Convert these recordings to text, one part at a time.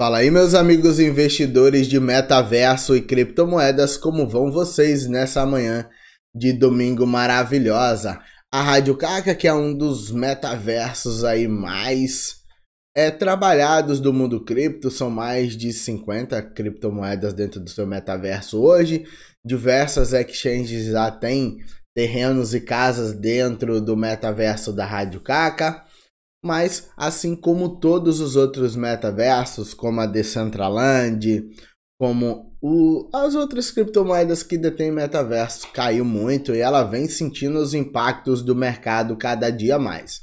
Fala aí, meus amigos investidores de metaverso e criptomoedas, como vão vocês nessa manhã de domingo maravilhosa? A Rádio Caca, que é um dos metaversos aí mais é, trabalhados do mundo cripto, são mais de 50 criptomoedas dentro do seu metaverso hoje. Diversas exchanges já têm terrenos e casas dentro do metaverso da Rádio Caca mas assim como todos os outros metaversos, como a Decentraland, como o, as outras criptomoedas que detêm metaverso, caiu muito e ela vem sentindo os impactos do mercado cada dia mais.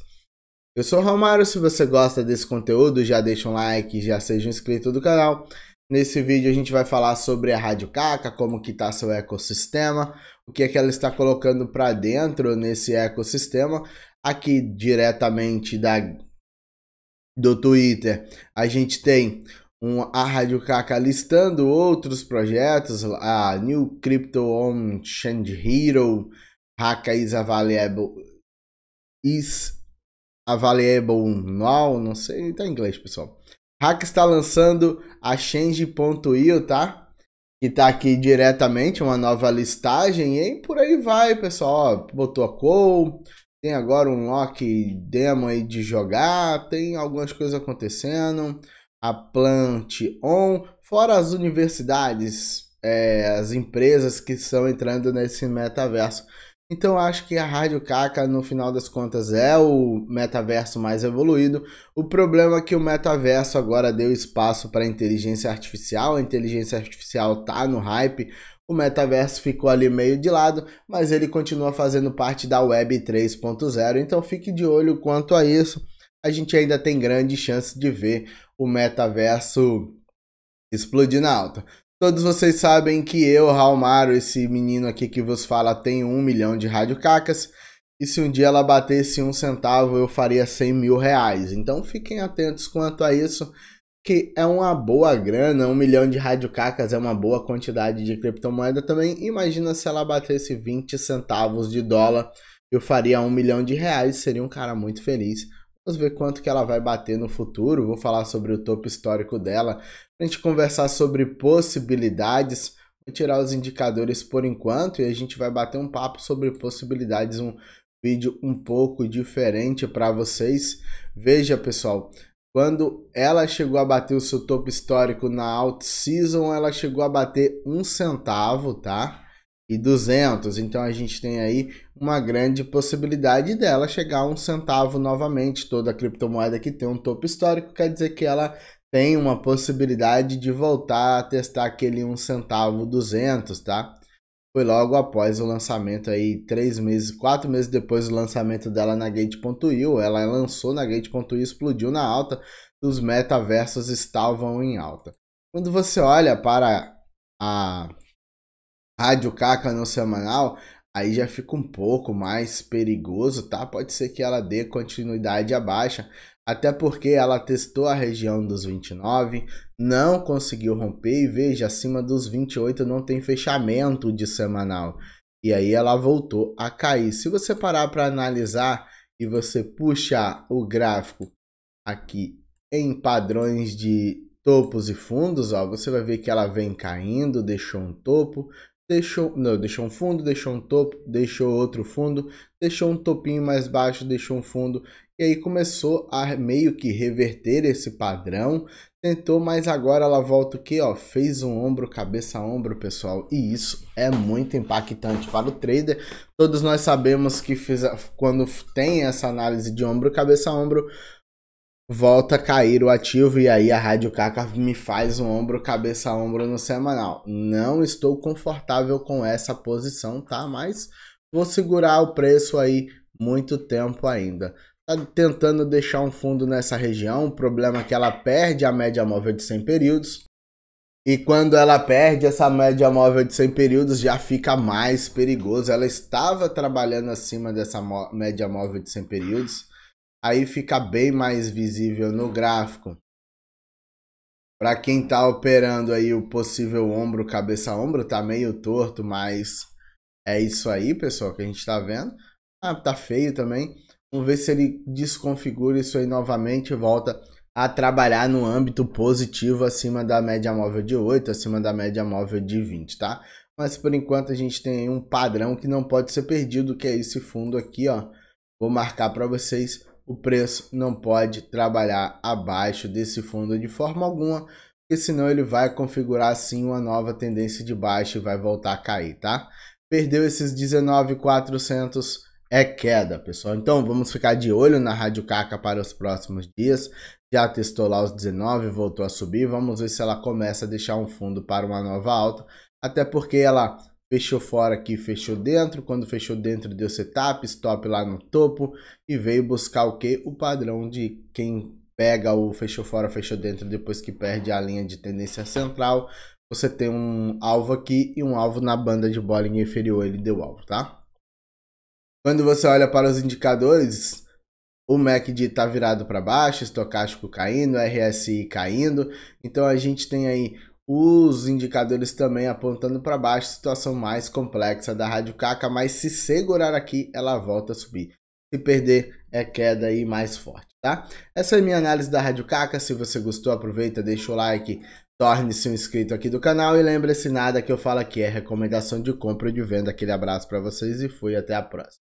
Eu sou o Romário, se você gosta desse conteúdo, já deixa um like, já seja inscrito do canal. Nesse vídeo a gente vai falar sobre a Rádio Caca, como que está seu ecossistema, o que é que ela está colocando para dentro nesse ecossistema Aqui diretamente da do Twitter, a gente tem um, a Rádio Kaka listando outros projetos, a New Crypto on Change Hero, Haka is Available, is Available Now, não sei, tá em inglês, pessoal. Haka está lançando a Change.io, tá? Que tá aqui diretamente, uma nova listagem, e por aí vai, pessoal. Ó, botou a call, tem agora um lock demo aí de jogar, tem algumas coisas acontecendo, a Plant On, fora as universidades, é, as empresas que estão entrando nesse metaverso. Então acho que a Rádio Caca, no final das contas, é o metaverso mais evoluído. O problema é que o metaverso agora deu espaço para inteligência artificial, a inteligência artificial tá no hype. O metaverso ficou ali meio de lado, mas ele continua fazendo parte da Web 3.0. Então fique de olho quanto a isso. A gente ainda tem grande chance de ver o metaverso explodir na alta. Todos vocês sabem que eu, Raulmaro, esse menino aqui que vos fala, tem um milhão de rádio cacas. E se um dia ela batesse um centavo, eu faria 100 mil reais. Então fiquem atentos quanto a isso, que é uma boa grana. Um milhão de rádio cacas é uma boa quantidade de criptomoeda também. Imagina se ela batesse 20 centavos de dólar, eu faria um milhão de reais. Seria um cara muito feliz, Vamos ver quanto que ela vai bater no futuro. Vou falar sobre o topo histórico dela. a gente conversar sobre possibilidades. Vou tirar os indicadores por enquanto e a gente vai bater um papo sobre possibilidades. Um vídeo um pouco diferente para vocês. Veja, pessoal. Quando ela chegou a bater o seu topo histórico na alt season, ela chegou a bater um centavo, tá? e 200. Então a gente tem aí uma grande possibilidade dela chegar a um centavo novamente. Toda criptomoeda que tem um topo histórico quer dizer que ela tem uma possibilidade de voltar a testar aquele um centavo 200, tá? Foi logo após o lançamento aí, três meses, quatro meses depois do lançamento dela na Gate.io, ela lançou na Gate.io, explodiu na alta, os metaversos estavam em alta. Quando você olha para a Rádio Caca no semanal, aí já fica um pouco mais perigoso, tá? Pode ser que ela dê continuidade à baixa, até porque ela testou a região dos 29, não conseguiu romper e veja, acima dos 28 não tem fechamento de semanal. E aí ela voltou a cair. Se você parar para analisar e você puxar o gráfico aqui em padrões de topos e fundos, ó, você vai ver que ela vem caindo, deixou um topo, deixou, não, deixou um fundo, deixou um topo, deixou outro fundo, deixou um topinho mais baixo, deixou um fundo. E aí começou a meio que reverter esse padrão. Tentou, mas agora ela volta o que, ó, fez um ombro, cabeça ombro, pessoal. E isso é muito impactante para o trader. Todos nós sabemos que fiz, quando tem essa análise de ombro, cabeça ombro, volta a cair o ativo e aí a Rádio Caca me faz um ombro, cabeça ombro no semanal. Não estou confortável com essa posição, tá? Mas vou segurar o preço aí muito tempo ainda. Tá tentando deixar um fundo nessa região, o problema é que ela perde a média móvel de 100 períodos. E quando ela perde essa média móvel de 100 períodos, já fica mais perigoso. Ela estava trabalhando acima dessa média móvel de 100 períodos aí fica bem mais visível no gráfico. Para quem está operando aí o possível ombro, cabeça ombro, tá meio torto, mas é isso aí, pessoal, que a gente está vendo. Ah, tá feio também. Vamos ver se ele desconfigura isso aí novamente e volta a trabalhar no âmbito positivo acima da média móvel de 8, acima da média móvel de 20, tá? Mas por enquanto a gente tem um padrão que não pode ser perdido, que é esse fundo aqui, ó. Vou marcar para vocês o preço não pode trabalhar abaixo desse fundo de forma alguma, porque senão ele vai configurar sim uma nova tendência de baixo e vai voltar a cair, tá? Perdeu esses 19,400 é queda, pessoal. Então vamos ficar de olho na Rádio Caca para os próximos dias. Já testou lá os 19, voltou a subir. Vamos ver se ela começa a deixar um fundo para uma nova alta, até porque ela fechou fora aqui, fechou dentro, quando fechou dentro deu setup, stop lá no topo e veio buscar o que? O padrão de quem pega o fechou fora, fechou dentro depois que perde a linha de tendência central, você tem um alvo aqui e um alvo na banda de Bollinger inferior, ele deu alvo, tá? Quando você olha para os indicadores, o MACD está virado para baixo, estocástico caindo, RSI caindo, então a gente tem aí os indicadores também apontando para baixo, situação mais complexa da Rádio Caca, mas se segurar aqui, ela volta a subir. Se perder, é queda aí mais forte, tá? Essa é a minha análise da Rádio Caca. Se você gostou, aproveita, deixa o like, torne-se um inscrito aqui do canal e lembre-se nada que eu falo aqui é recomendação de compra ou de venda. Aquele abraço para vocês e fui até a próxima.